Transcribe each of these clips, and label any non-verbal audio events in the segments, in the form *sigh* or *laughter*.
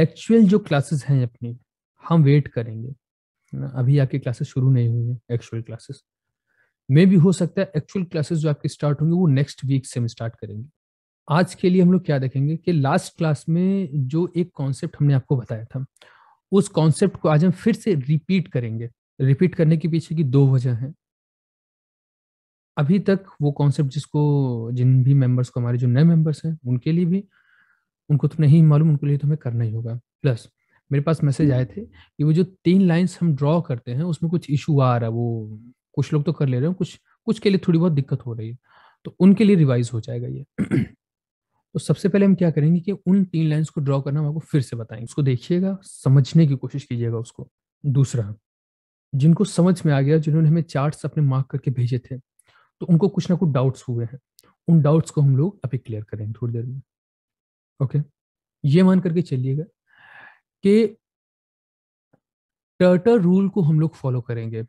Actual जो classes हैं अपनी हम वेट करेंगे ना अभी आपकी क्लासेस शुरू नहीं हुई है एक्चुअल क्लासेस मे भी हो सकता है एक्चुअल क्लासेस जो आपकी स्टार्ट होंगी वो नेक्स्ट वीक से हम स्टार्ट करेंगे आज के लिए हम लोग क्या देखेंगे कि लास्ट क्लास में जो एक कॉन्सेप्ट हमने आपको बताया था उस कॉन्सेप्ट को आज हम फिर से रिपीट करेंगे रिपीट करने के पीछे की दो वजह है अभी तक वो कॉन्सेप्ट जिसको जिन भी मेंबर्स को हमारे जो नए मेंबर्स हैं उनके लिए भी उनको तो नहीं मालूम उनके लिए तो हमें करना ही होगा प्लस मेरे पास मैसेज हम्म। आए थे कि वो जो तीन लाइंस हम ड्रॉ करते हैं उसमें कुछ इशू आ रहा है वो कुछ लोग तो कर ले रहे हैं कुछ कुछ के लिए थोड़ी बहुत दिक्कत हो रही है तो उनके लिए रिवाइज हो जाएगा ये *clears throat* तो सबसे पहले हम क्या करेंगे कि उन तीन लाइंस को ड्रॉ करना हम आपको फिर से बताएंगे उसको देखिएगा समझने की कोशिश कीजिएगा उसको दूसरा जिनको समझ में आ गया जिन्होंने हमें चार्ट्स अपने मार्क करके भेजे थे तो उनको कुछ ना कुछ डाउट्स हुए हैं उन डाउट्स को हम लोग अभी क्लियर करेंगे थोड़ी देर में ओके ये मान करके चलिएगा कि टर्टल रूल को हम लोग फॉलो करेंगे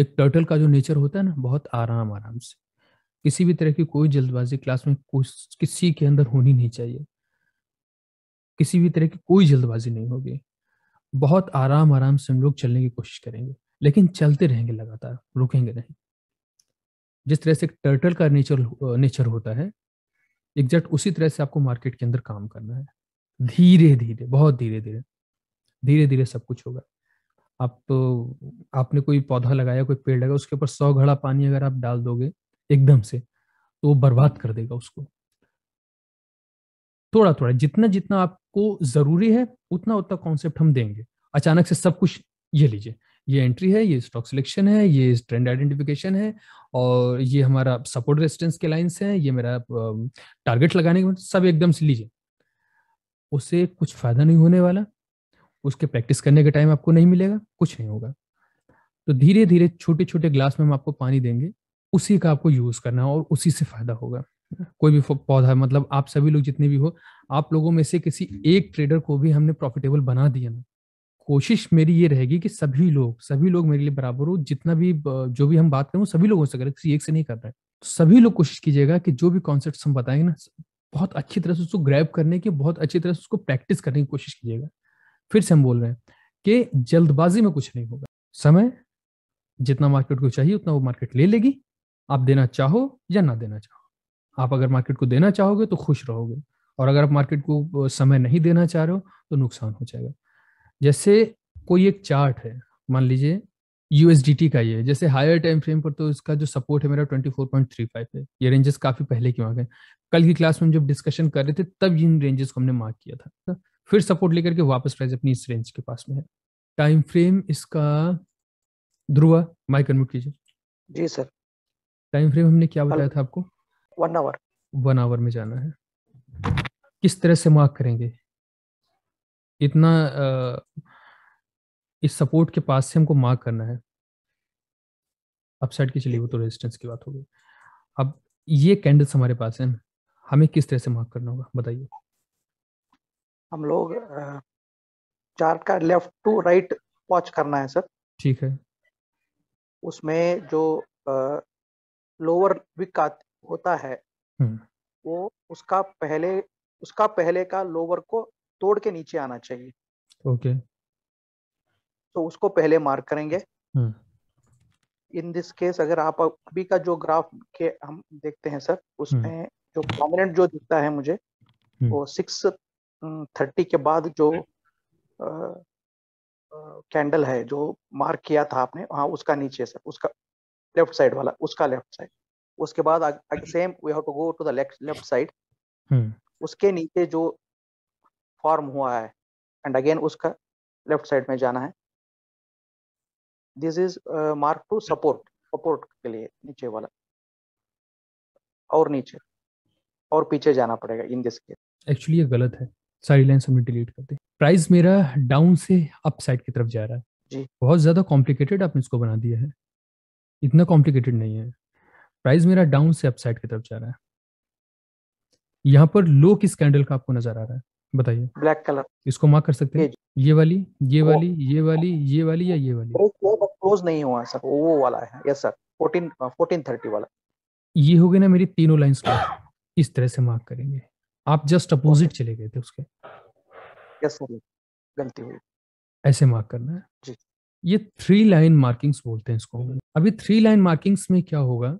एक टर्टल का जो नेचर होता है ना बहुत आराम आराम से किसी भी तरह की कोई जल्दबाजी क्लास में किसी के अंदर होनी नहीं चाहिए किसी भी तरह की कोई जल्दबाजी नहीं होगी बहुत आराम आराम से हम लोग चलने की कोशिश करेंगे लेकिन चलते रहेंगे लगातार रुकेंगे नहीं जिस तरह से एक टर्टल का नेचर नेचर होता है एग्जैक्ट उसी तरह से आपको मार्केट के अंदर काम करना है धीरे धीरे बहुत धीरे धीरे धीरे धीरे सब कुछ होगा आप तो आपने कोई पौधा लगाया कोई पेड़ लगाया उसके ऊपर सौ घड़ा पानी अगर आप डाल दोगे एकदम से तो वो बर्बाद कर देगा उसको थोड़ा थोड़ा जितना जितना आपको जरूरी है उतना उतना कॉन्सेप्ट हम देंगे अचानक से सब कुछ ये लीजिए ये एंट्री है ये स्टॉक सिलेक्शन है ये ट्रेंड आइडेंटिफिकेशन है और ये हमारा सपोर्ट रेजिस्टेंस के लाइन्स है ये मेरा टारगेट लगाने के सब एकदम से लीजिए उससे कुछ फायदा नहीं होने वाला उसके प्रैक्टिस करने का टाइम आपको नहीं मिलेगा कुछ नहीं होगा तो धीरे धीरे छोटे छोटे ग्लास में हम आपको पानी देंगे उसी का आपको यूज करना है और उसी से फायदा होगा कोई भी पौधा मतलब आप सभी लोग जितने भी हो आप लोगों में से किसी एक ट्रेडर को भी हमने प्रॉफिटेबल बना दिया ना कोशिश मेरी ये रहेगी कि सभी लोग सभी लोग मेरे लिए बराबर हो जितना भी जो भी हम बात करें वो सभी लोगों से करें किसी एक से नहीं कर रहे है तो सभी लोग कोशिश कीजिएगा कि जो भी कॉन्सेप्ट हम बताएंगे ना बहुत अच्छी तरह से उसको ग्रैब करने की बहुत अच्छी तरह से उसको प्रैक्टिस करने की कोशिश कीजिएगा फिर से हम बोल रहे हैं कि जल्दबाजी में कुछ नहीं होगा समय जितना मार्केट को चाहिए उतना वो मार्केट ले लेगी आप देना चाहो या ना देना चाहो आप अगर मार्केट को देना चाहोगे तो खुश रहोगे और अगर आप मार्केट को समय नहीं देना चाह रहे हो तो नुकसान हो जाएगा जैसे कोई एक चार्ट है मान लीजिए यूएसडीटी का ये जैसे हायर टाइम फ्रेम पर तो इसका जो सपोर्ट है मेरा 24.35 है ये रेंजेस काफी पहले की मांग है कल की क्लास में जब डिस्कशन कर रहे थे तब इन रेंजेस को हमने मार्क किया था तो फिर सपोर्ट लेकर के वापस प्राइस अपनी इस रेंज के पास में है टाइम फ्रेम इसका ध्रुवा माइक कन्वर्ट कीजिए जी सर टाइम फ्रेम हमने क्या बताया था आपको वन आवर वन आवर में जाना है किस तरह से मार्क करेंगे इतना इस सपोर्ट के पास से हमको मार्क करना है अपसाइड की चली वो तो रेजिस्टेंस की बात होगी अब ये कैंडल्स हमारे पास हैं हमें किस तरह से मार्क करना होगा बताइए हम लोग चार्ट का लेफ्ट टू राइट वॉच करना है सर ठीक है उसमें जो लोअर विक होता है हम्म। वो उसका पहले उसका पहले का लोअर को तोड़ के नीचे आना चाहिए ओके तो उसको पहले मार्क करेंगे इन दिस केस अगर आप अभी का जो ग्राफ के हम देखते हैं सर हम्म। उसमें जो प्रोमिनेंट जो दिखता है मुझे हम्म। वो सिक्स थर्टी के बाद जो कैंडल हम्म। है जो मार्क किया था आपने हाँ उसका नीचे सर उसका लेफ्ट साइड वाला उसका लेफ्ट साइड उसके बाद same we have to go to the left side उसके नीचे जो फॉर्म हुआ है एंड अगेन उसका लेफ्ट साइड में जाना है this is mark to support support के लिए नीचे वाला और नीचे और पीछे जाना पड़ेगा इन दिस केस एक्चुअली ये गलत है सारी लाइन हमने डिलीट कर दी प्राइस मेरा डाउन से अप साइड की तरफ जा रहा है जी बहुत ज्यादा कॉम्प्लिकेटेड आपने इसको बना दिया है इतना कॉम्प्लिकेटेड नहीं है प्राइस मेरा डाउन से अप साइड की तरफ जा रहा है यहाँ पर लो किस कैंडल का आपको नजर आ रहा है बताइए ब्लैक कलर इसको मार्क कर सकते हैं ये वाली ये वाली ये वाली ये वाली या ये वाली क्लोज नहीं हुआ सर वो वाला है yes sir fourteen fourteen thirty वाला ये हो गई ना मेरी तीनों लाइन इस तरह से मार्क करेंगे आप जस्ट अपोजिट चले गए थे उसके यस सर गलती हुई ऐसे मार्क करना है जी ये थ्री लाइन मार्किंग्स बोलते हैं इसको अभी थ्री लाइन मार्किंग्स में क्या होगा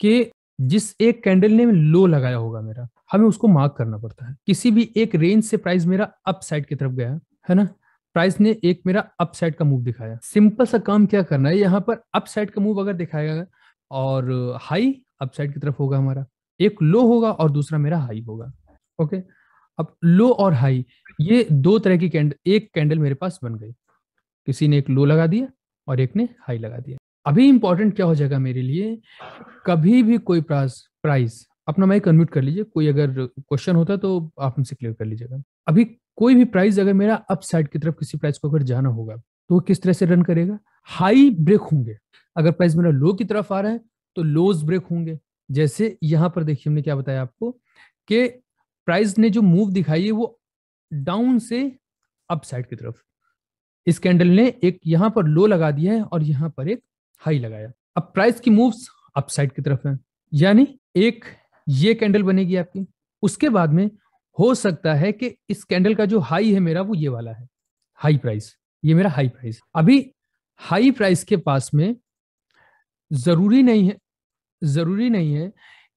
कि जिस एक कैंडल ने लो लगाया होगा मेरा हमें उसको मार्क करना पड़ता है किसी भी एक रेंज से प्राइस मेरा अप साइड की तरफ गया है ना प्राइस ने एक मेरा अप साइड का मूव दिखाया सिंपल सा काम क्या करना है यहाँ पर अप साइड का मूव अगर दिखाएगा और हाई अप साइड की तरफ होगा हमारा एक लो होगा और दूसरा मेरा हाई होगा ओके अब लो और हाई ये दो तरह की कैंडल एक कैंडल मेरे पास बन गई किसी ने एक लो लगा दिया और एक ने हाई लगा दिया अभी इंपॉर्टेंट क्या हो जाएगा मेरे लिए कभी भी कोई प्राइस अपना माइक कन्म्यूट कर लीजिए कोई अगर क्वेश्चन होता तो आप हमसे क्लियर कर लीजिएगा अभी कोई भी प्राइस अगर मेरा अप साइड की तरफ किसी प्राइस को अगर जाना होगा तो वो किस तरह से रन करेगा हाई ब्रेक होंगे अगर प्राइस मेरा लो की तरफ आ रहा है तो लोज ब्रेक होंगे जैसे यहाँ पर देखिए हमने क्या बताया आपको कि प्राइस ने जो मूव दिखाई है वो डाउन से अप साइड की तरफ इस कैंडल ने एक यहां पर लो लगा दिया है और यहां पर एक हाई लगाया अब प्राइस की मूव्स अप साइड की तरफ है यानी एक ये कैंडल बनेगी आपकी उसके बाद में हो सकता है कि इस कैंडल का जो हाई है मेरा वो ये वाला है हाई प्राइस ये मेरा हाई प्राइस अभी हाई प्राइस के पास में जरूरी नहीं है जरूरी नहीं है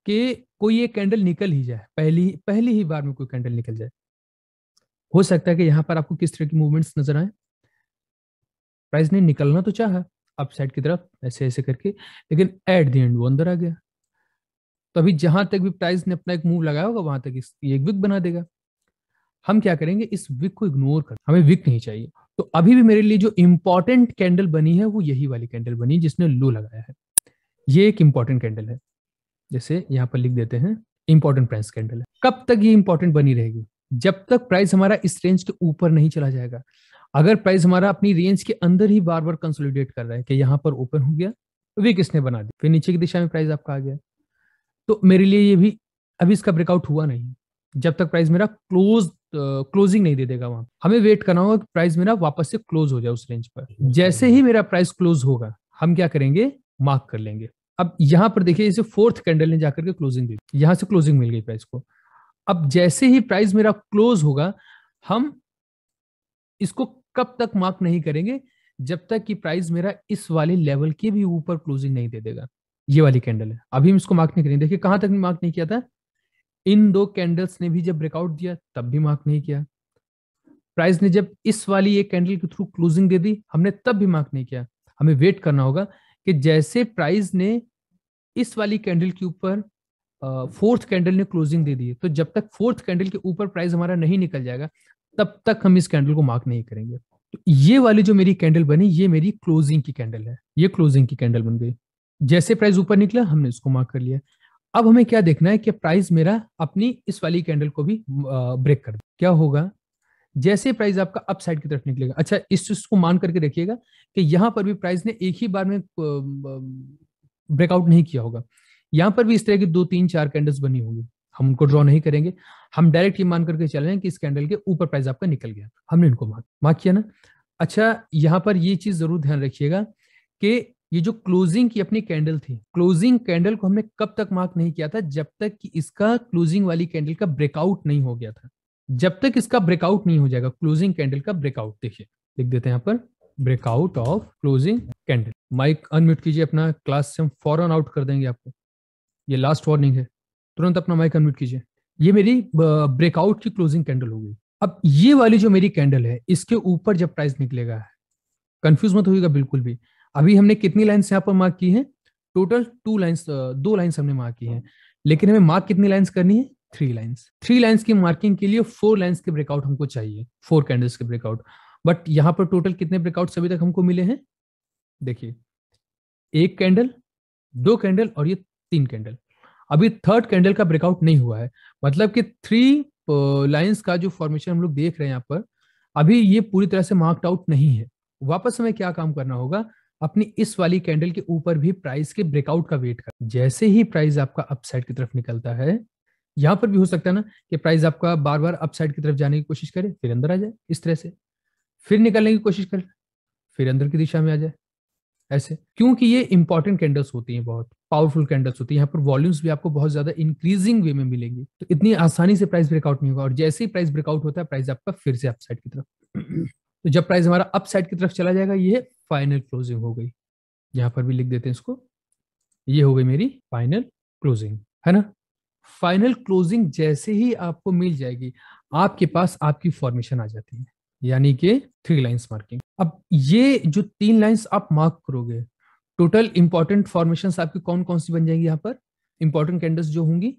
कि कोई ये कैंडल निकल ही जाए पहली पहली ही बार में कोई कैंडल निकल जाए हो सकता है कि यहां पर आपको किस तरह की मूवमेंट्स नजर आए प्राइस ने निकलना तो चाहा अपसाइड की तरफ ऐसे ऐसे करके लेकिन एट द एंड वो अंदर आ गया तो अभी जहां तक भी प्राइस ने अपना एक मूव लगाया होगा वहां तक इस ये एक विक बना देगा हम क्या करेंगे इस विक को इग्नोर कर हमें विक नहीं चाहिए तो अभी भी मेरे लिए जो इंपॉर्टेंट कैंडल बनी है वो यही वाली कैंडल बनी जिसने लो लगाया है ये एक इंपॉर्टेंट कैंडल है जैसे यहाँ पर लिख देते हैं इंपॉर्टेंट प्राइस कैंडल है कब तक ये इंपॉर्टेंट बनी रहेगी जब तक प्राइस हमारा इस रेंज के ऊपर नहीं चला जाएगा अगर प्राइस हमारा अपनी रेंज के अंदर ही बार बार कंसोलिडेट कर रहा है कि यहाँ पर ओपन हो गया वीक इसने बना दिया फिर नीचे की दिशा में प्राइस आपका आ गया तो मेरे लिए ये भी अभी इसका ब्रेकआउट हुआ नहीं जब तक प्राइस मेरा क्लोज क्लोजिंग नहीं दे देगा वहां हमें वेट करना होगा कि प्राइस मेरा वापस से क्लोज हो जाए उस रेंज पर जैसे ही मेरा प्राइस क्लोज होगा हम क्या करेंगे मार्क कर लेंगे अब यहाँ पर देखिए इसे फोर्थ कैंडल ने जाकर के क्लोजिंग दी यहाँ से क्लोजिंग मिल गई प्राइस को अब जैसे ही प्राइस मेरा क्लोज होगा हम इसको कब तक मार्क नहीं करेंगे जब तक कि प्राइस मेरा इस वाले लेवल के भी ऊपर क्लोजिंग नहीं दे देगा ये वाली कैंडल है अभी हम इसको मार्क नहीं करेंगे देखिए कहां तक भी मार्क नहीं किया था इन दो कैंडल्स ने भी जब ब्रेकआउट दिया तब भी मार्क नहीं किया प्राइस ने जब इस वाली एक कैंडल के थ्रू क्लोजिंग दे दी हमने तब भी मार्क नहीं किया हमें वेट करना होगा कि जैसे प्राइस ने इस वाली कैंडल के ऊपर फोर्थ कैंडल ने क्लोजिंग दे दी तो जब तक फोर्थ कैंडल के ऊपर प्राइस हमारा नहीं निकल जाएगा तब तक हम इस कैंडल को मार्क नहीं करेंगे तो ये वाली जो मेरी कैंडल बनी ये मेरी क्लोजिंग की कैंडल है ये क्लोजिंग की कैंडल बन गई जैसे प्राइस ऊपर निकला हमने उसको मार्क कर लिया अब हमें क्या देखना है कि प्राइस मेरा अपनी इस वाली कैंडल को भी ब्रेक कर क्या होगा जैसे प्राइस आपका अपसाइड की तरफ निकलेगा अच्छा इस चीज को मान करके रखिएगा कि यहां पर भी प्राइस ने एक ही बार में ब्रेकआउट नहीं किया होगा यहां पर भी इस तरह की दो तीन चार कैंडल्स बनी होगी हम उनको ड्रॉ नहीं करेंगे हम डायरेक्ट ये मान करके चल रहे हैं कि इस कैंडल के ऊपर प्राइस आपका निकल गया हमने इनको मार्क मार्क किया ना अच्छा यहां पर ये चीज जरूर ध्यान रखिएगा कि ये जो क्लोजिंग की अपनी कैंडल थी क्लोजिंग कैंडल को हमने कब तक मार्क नहीं किया था जब तक कि इसका क्लोजिंग वाली कैंडल का ब्रेकआउट नहीं हो गया था जब तक इसका ब्रेकआउट नहीं हो जाएगा क्लोजिंग कैंडल का ब्रेकआउट देखिए लिख देते हैं यहाँ पर breakout of closing candle mike unmute कीजिए अपना क्लास से हम फॉरन आउट कर देंगे आपको ये लास्ट वार्निंग है तुरंत अपना माइक अनम्यूट कीजिए ये मेरी ब्रेकआउट की क्लोजिंग कैंडल हो गई अब ये वाली जो मेरी कैंडल है इसके ऊपर जब प्राइस निकलेगा कंफ्यूज मत होगा बिल्कुल भी अभी हमने कितनी लाइन्स यहाँ पर मार्क की है टोटल टू लाइन्स दो लाइन्स हमने मार्क की है लेकिन हमें मार्क कितनी लाइन्स करनी है थ्री लाइन्स थ्री लाइन्स की मार्किंग के लिए फोर लाइन्स के ब्रेकआउट हमको चाहिए फोर कैंडल्स के ब्रेकआउट बट यहाँ पर टोटल कितने ब्रेकआउट अभी तक हमको मिले हैं देखिए एक कैंडल दो कैंडल और ये तीन कैंडल अभी थर्ड कैंडल का ब्रेकआउट नहीं हुआ है मतलब कि थ्री लाइंस का जो फॉर्मेशन हम लोग देख रहे हैं यहाँ पर अभी ये पूरी तरह से मार्क्ड आउट नहीं है वापस हमें क्या काम करना होगा अपनी इस वाली कैंडल के ऊपर भी प्राइस के ब्रेकआउट का वेट कर जैसे ही प्राइस आपका अपसाइड की तरफ निकलता है यहां पर भी हो सकता है ना कि प्राइस आपका बार बार अपसाइड की तरफ जाने की कोशिश करे फिर अंदर आ जाए इस तरह से फिर निकलने की कोशिश करे फिर अंदर की दिशा में आ जाए ऐसे क्योंकि ये इंपॉर्टेंट कैंडल्स होती हैं बहुत पावरफुल कैंडल्स होती है यहाँ पर वॉल्यूम्स भी आपको बहुत ज्यादा इंक्रीजिंग वे में मिलेंगे तो इतनी आसानी से प्राइस ब्रेकआउट नहीं होगा और जैसे ही प्राइस ब्रेकआउट होता है प्राइस आपका फिर से अपसाइड की तरफ तो जब प्राइस हमारा अपसाइड की तरफ चला जाएगा ये फाइनल क्लोजिंग हो गई यहां पर भी लिख देते हैं इसको ये हो गई मेरी फाइनल क्लोजिंग है ना फाइनल क्लोजिंग जैसे ही आपको मिल जाएगी आपके पास आपकी फॉर्मेशन आ जाती है यानी कि थ्री लाइंस मार्किंग अब ये जो तीन लाइंस आप मार्क करोगे टोटल इंपॉर्टेंट फॉर्मेशन आपकी कौन कौन सी बन जाएंगी यहाँ पर इंपॉर्टेंट कैंडल्स जो होंगी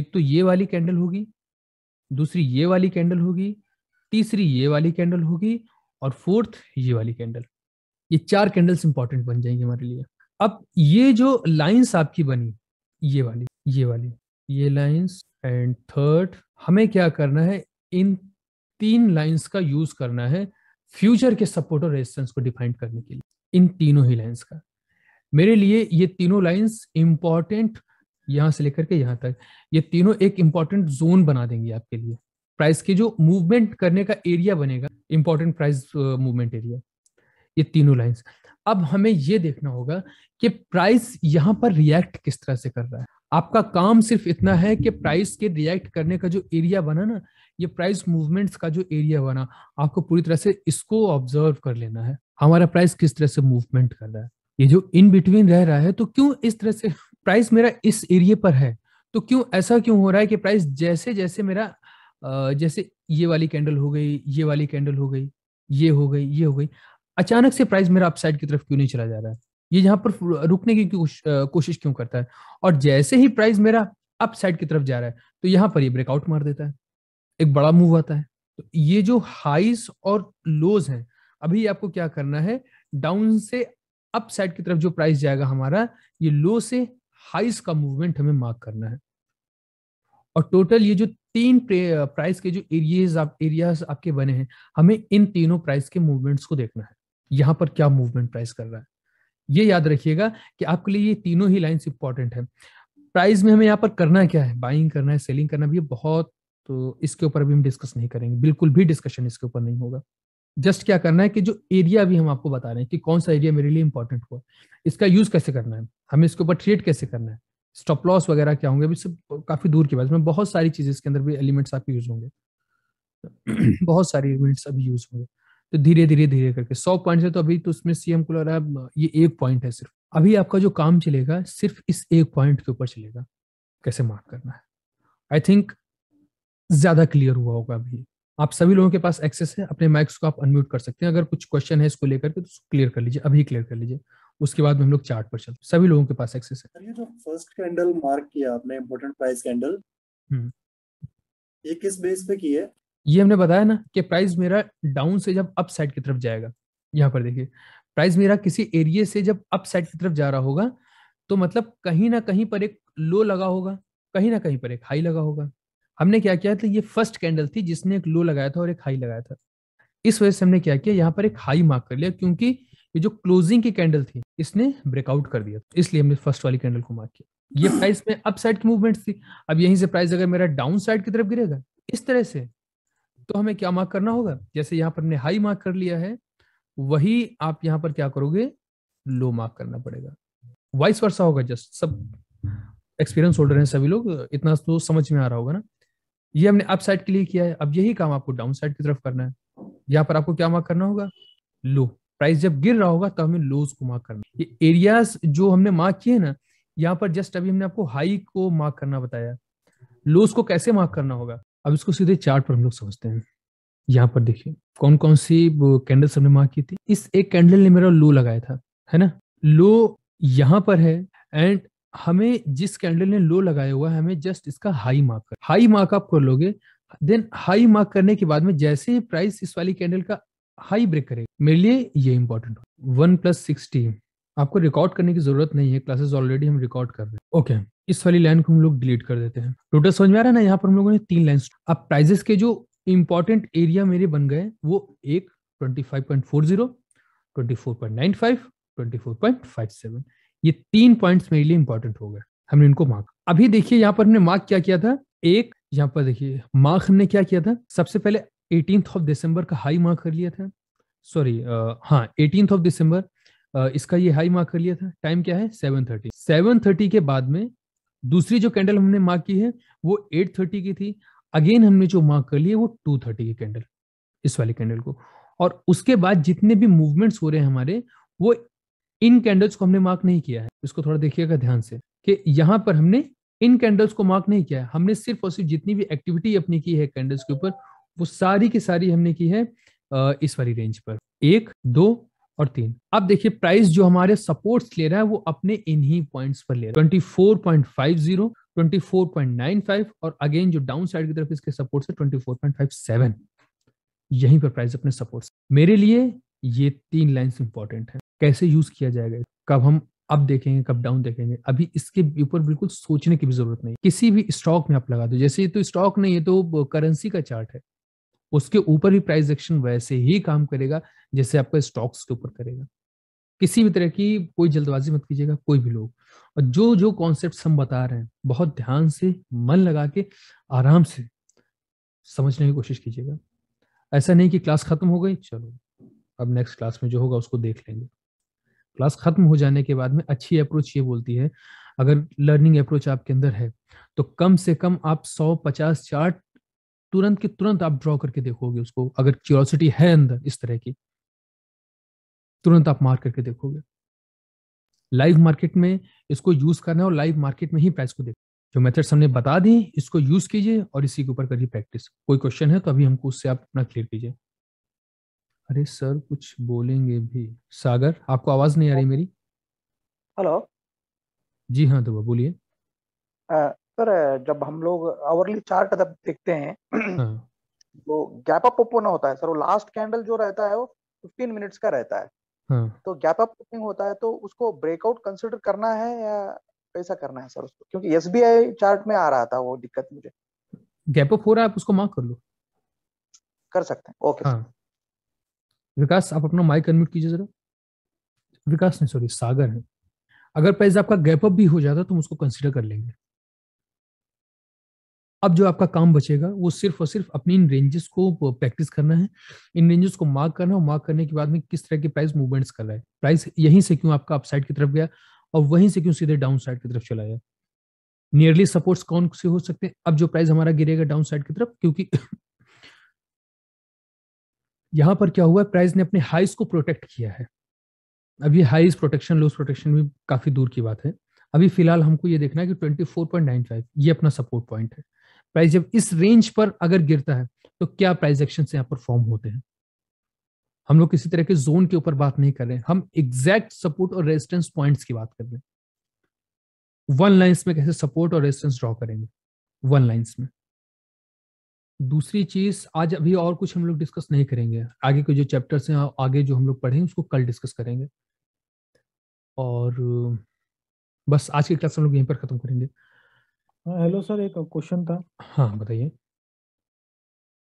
एक तो ये वाली कैंडल होगी दूसरी ये वाली कैंडल होगी तीसरी ये वाली कैंडल होगी और फोर्थ ये वाली कैंडल ये चार कैंडल्स इंपॉर्टेंट बन जाएंगे हमारे लिए अब ये जो लाइंस आपकी बनी ये वाली ये वाली ये लाइंस एंड थर्ड हमें क्या करना है इन तीन लाइंस का यूज करना है फ्यूचर के सपोर्ट और रेजिस्टेंस को डिफाइन करने के लिए इन तीनों ही लाइंस का मेरे लिए ये तीनों लाइंस इंपॉर्टेंट यहां से लेकर के यहां तक ये तीनों एक इंपॉर्टेंट जोन बना देंगे आपके लिए प्राइस के जो मूवमेंट करने का एरिया बनेगा इंपॉर्टेंट प्राइस मूवमेंट एरिया ये तीनों लाइंस अब हमें ये देखना होगा कि प्राइस यहाँ पर रिएक्ट किस तरह से कर रहा है आपका काम सिर्फ इतना है कि प्राइस के रिएक्ट करने का जो एरिया बना ना ये प्राइस मूवमेंट्स का जो एरिया बना आपको पूरी तरह से इसको ऑब्जर्व कर लेना है हमारा प्राइस किस तरह से मूवमेंट कर रहा है ये जो इन बिटवीन रह रहा है तो क्यों इस तरह से प्राइस मेरा इस एरिया पर है तो क्यों ऐसा क्यों हो रहा है कि प्राइस जैसे जैसे मेरा जैसे ये वाली कैंडल हो गई ये वाली कैंडल हो गई ये हो गई ये हो गई अचानक से प्राइस मेरा अपसाइड की तरफ क्यों नहीं चला जा रहा है ये यहाँ पर रुकने की कोशिश क्यों करता है और जैसे ही प्राइस मेरा अपसाइड की तरफ जा रहा है तो यहाँ पर ये ब्रेकआउट मार देता है एक बड़ा मूव आता है तो ये जो हाइस और लोज हैं अभी आपको क्या करना है डाउन से अप साइड की तरफ जो प्राइस जाएगा हमारा ये लो से हाइस का मूवमेंट हमें मार्क करना है और टोटल ये जो तीन प्राइस के जो एरियाज आप एरियाज आपके बने हैं हमें इन तीनों प्राइस के मूवमेंट्स को देखना है यहाँ पर क्या मूवमेंट प्राइस कर रहा है ये याद रखिएगा कि आपके लिए ये तीनों ही लाइंस इंपॉर्टेंट है प्राइस में हमें यहाँ पर करना क्या है बाइंग करना है सेलिंग करना भी बहुत तो इसके ऊपर भी हम डिस्कस नहीं करेंगे बिल्कुल भी डिस्कशन इसके ऊपर नहीं होगा जस्ट क्या करना है कि जो एरिया भी हम आपको बता रहे हैं कि कौन सा एरिया मेरे लिए इंपॉर्टेंट हुआ इसका यूज कैसे करना है हमें इसके ऊपर ट्रेड कैसे करना है स्टॉप लॉस वगैरह क्या होंगे अभी सब काफी दूर की बात इसमें बहुत सारी चीजें इसके अंदर भी एलिमेंट्स आप यूज होंगे *clears throat* बहुत सारे एलिमेंट्स अभी यूज होंगे तो धीरे धीरे धीरे करके सौ पॉइंट है तो अभी तो उसमें सीएम को लगा ये एक पॉइंट है सिर्फ अभी आपका जो काम चलेगा सिर्फ इस एक पॉइंट के ऊपर चलेगा कैसे मार्क करना है आई थिंक ज्यादा क्लियर हुआ होगा अभी आप सभी लोगों के पास एक्सेस है अपने माइक्स को आप अनम्यूट कर सकते हैं अगर कुछ क्वेश्चन है इसको लेकर के तो क्लियर कर लीजिए अभी क्लियर कर लीजिए उसके बाद में हम लोग चार्ट पर चलते सभी लोगों के पास एक्सेस है ये जो फर्स्ट कैंडल मार्क किया आपने प्राइस हम्म। कैंडल ये किस बेस पे की है ये हमने बताया ना कि प्राइस मेरा डाउन से जब अप साइड की तरफ जाएगा यहाँ पर देखिए प्राइस मेरा किसी एरिया से जब अप साइड की तरफ जा रहा होगा तो मतलब कहीं ना कहीं पर एक लो लगा होगा कहीं ना कहीं पर एक हाई लगा होगा हमने क्या किया था ये फर्स्ट कैंडल थी जिसने एक लो लगाया था और एक हाई लगाया था इस वजह से हमने क्या किया यहाँ पर एक हाई मार्क कर लिया क्योंकि ये जो क्लोजिंग की कैंडल थी इसने ब्रेकआउट कर दिया इसलिए हमने फर्स्ट वाली कैंडल को मार्क किया ये प्राइस में अपसाइड की मूवमेंट थी अब यहीं से प्राइस अगर मेरा डाउन साइड की तरफ गिरेगा इस तरह से तो हमें क्या मार्क करना होगा जैसे यहाँ पर हमने हाई मार्क कर लिया है वही आप यहाँ पर क्या करोगे लो मार्क करना पड़ेगा वाइस वर्षा होगा जस्ट सब एक्सपीरियंस होल्डर हैं सभी लोग इतना तो समझ में आ रहा होगा ना ये हमने अप साइड के लिए किया है अब यही काम आपको डाउन साइड की तरफ करना है यहाँ पर आपको क्या मार्क करना होगा लो प्राइस जब गिर रहा होगा तो हमें लोज को मार्क करना ये एरियाज जो हमने मार्क किए ना यहाँ पर जस्ट अभी हमने आपको हाई को मार्क करना बताया लोज को कैसे मार्क करना होगा अब इसको सीधे चार्ट पर हम लोग समझते हैं यहाँ पर देखिए कौन कौन सी कैंडल्स हमने मार्क की थी इस एक कैंडल ने मेरा लो लगाया था है ना लो यहाँ पर है एंड हमें जिस कैंडल ने लो लगाया हुआ है हमें जस्ट इसका हाई मार्क कर हाई मार्क आप कर लोगे देन हाई मार्क करने के बाद में जैसे ही प्राइस इस वाली कैंडल का हाई ब्रेक करेगा मेरे लिए ये इंपॉर्टेंट वन प्लस सिक्सटी आपको रिकॉर्ड करने की जरूरत नहीं है क्लासेस ऑलरेडी हम रिकॉर्ड कर रहे हैं ओके okay, इस वाली लाइन को हम लोग डिलीट कर देते हैं टोटल समझ में आ रहा है ना यहाँ पर हम लोगों ने तीन लाइन अब प्राइजेस के जो इंपॉर्टेंट एरिया मेरे बन गए वो एक twenty five point four zero twenty four point nine five twenty four point five seven ये तीन पॉइंट्स मेरे लिए इंपॉर्टेंट हो गए हमने इनको मार्क अभी देखिए यहाँ पर हमने मार्क क्या किया था एक यहाँ पर देखिए मार्क हमने क्या किया था सबसे पहले एटीन ऑफ दिसंबर का हाई मार्क कर लिया था सॉरी हाँ एटीन ऑफ दिसंबर इसका ये हाई मार्क कर लिया था टाइम क्या है सेवन थर्टी सेवन थर्टी के बाद में दूसरी जो कैंडल हमने मार्क की है वो एट थर्टी की थी अगेन हमने जो मार्क कर लिया वो टू थर्टी की कैंडल इस वाले कैंडल को और उसके बाद जितने भी मूवमेंट्स हो रहे हैं हमारे वो इन कैंडल्स को हमने मार्क नहीं किया है इसको थोड़ा देखिएगा ध्यान से कि यहाँ पर हमने इन कैंडल्स को मार्क नहीं किया है हमने सिर्फ और सिर्फ जितनी भी एक्टिविटी अपनी की है कैंडल्स के ऊपर वो सारी की सारी हमने की है इस वाली रेंज पर एक दो और तीन अब देखिए प्राइस जो हमारे सपोर्ट्स ले रहा है वो अपने इन्हीं पॉइंट्स पर ले रहा है ट्वेंटी 24.95 और अगेन जो डाउन साइड की तरफ इसके सपोर्ट 24.57 यहीं पर प्राइस अपने सपोर्ट्स मेरे लिए ये तीन लाइंस इंपॉर्टेंट है कैसे यूज किया जाएगा कब हम अब देखेंगे कब डाउन देखेंगे अभी इसके ऊपर बिल्कुल सोचने की भी जरूरत नहीं किसी भी स्टॉक में आप लगा दो जैसे ये तो स्टॉक नहीं है तो करेंसी का चार्ट है उसके ऊपर भी प्राइस एक्शन वैसे ही काम करेगा जैसे आपका स्टॉक्स के ऊपर करेगा किसी भी तरह की कोई जल्दबाजी मत कीजिएगा कोई भी लोग और जो जो कॉन्सेप्ट हम बता रहे हैं बहुत ध्यान से मन लगा के आराम से समझने की कोशिश कीजिएगा ऐसा नहीं कि क्लास खत्म हो गई चलो अब नेक्स्ट क्लास में जो होगा उसको देख लेंगे क्लास खत्म हो जाने के बाद में अच्छी अप्रोच ये बोलती है अगर लर्निंग अप्रोच आपके अंदर है तो कम से कम आप 100 50 चार्ट तुरंत के तुरंत आप ड्रॉ करके देखोगे उसको अगर क्यूरोसिटी है अंदर इस तरह की तुरंत आप मार करके देखोगे लाइव मार्केट में इसको यूज करना है और लाइव मार्केट में ही प्राइस को देखो जो मेथड्स हमने बता दी इसको यूज कीजिए और इसी के ऊपर करिए प्रैक्टिस कोई क्वेश्चन है तो अभी हमको उससे आप अपना क्लियर कीजिए अरे सर कुछ बोलेंगे भी सागर आपको आवाज नहीं आ रही मेरी हेलो जी हाँ तो बोलिए सर जब हम लोग आवरली चार्ट जब देखते हैं हाँ। तो गैप अप ओपन होता है सर वो लास्ट कैंडल जो रहता है वो 15 मिनट्स का रहता है हाँ। तो गैप अप ओपनिंग होता है तो उसको ब्रेकआउट कंसिडर करना है या कैसा करना है सर उसको क्योंकि एस चार्ट में आ रहा था वो दिक्कत मुझे गैप अप हो रहा है आप उसको मार्क कर लो कर सकते हैं ओके हाँ। विकास आप अपना माइक अनम्यूट कीजिए जरा विकास नहीं सॉरी सागर है अगर पैसा आपका गैप अप भी हो जाता तो हम उसको कंसिडर कर लेंगे अब जो आपका काम बचेगा वो सिर्फ और सिर्फ अपनी इन रेंजेस को प्रैक्टिस करना है इन रेंजेस को मार्क करना और मार्क करने के बाद में किस तरह के प्राइस मूवमेंट्स कर रहा है प्राइस यहीं से क्यों आपका अपसाइड की तरफ गया और वहीं से क्यों सीधे डाउन साइड की तरफ चला गया नियरली सपोर्ट्स कौन से हो सकते हैं अब जो प्राइस हमारा गिरेगा डाउन साइड की तरफ क्योंकि *coughs* यहां पर क्या हुआ है प्राइस ने अपने हाइस को प्रोटेक्ट किया है अब ये हाइस प्रोटेक्शन लोस प्रोटेक्शन भी काफी दूर की बात है अभी फिलहाल हमको ये देखना है कि 24.95 ये अपना सपोर्ट पॉइंट है प्राइस जब इस रेंज पर अगर गिरता है तो क्या प्राइस एक्शन यहाँ पर फॉर्म होते हैं हम लोग किसी तरह के जोन के ऊपर बात नहीं कर रहे हैं हम एग्जैक्ट सपोर्ट और रेजिस्टेंस पॉइंट्स की बात कर रहे हैं वन लाइन्स में कैसे सपोर्ट और रेजिस्टेंस ड्रॉ करेंगे वन लाइन्स में दूसरी चीज आज अभी और कुछ हम लोग डिस्कस नहीं करेंगे आगे के जो चैप्टर्स हैं आगे जो हम लोग पढ़ेंगे उसको कल डिस्कस करेंगे और बस आज की क्लास हम लोग यहीं पर खत्म करेंगे हेलो हाँ, सर एक क्वेश्चन था हाँ बताइए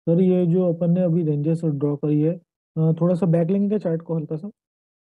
सर ये जो अपन ने अभी रेंजेस ड्रॉ करी है थोड़ा सा बैक लेंगे क्या चार्ट को हल्का सा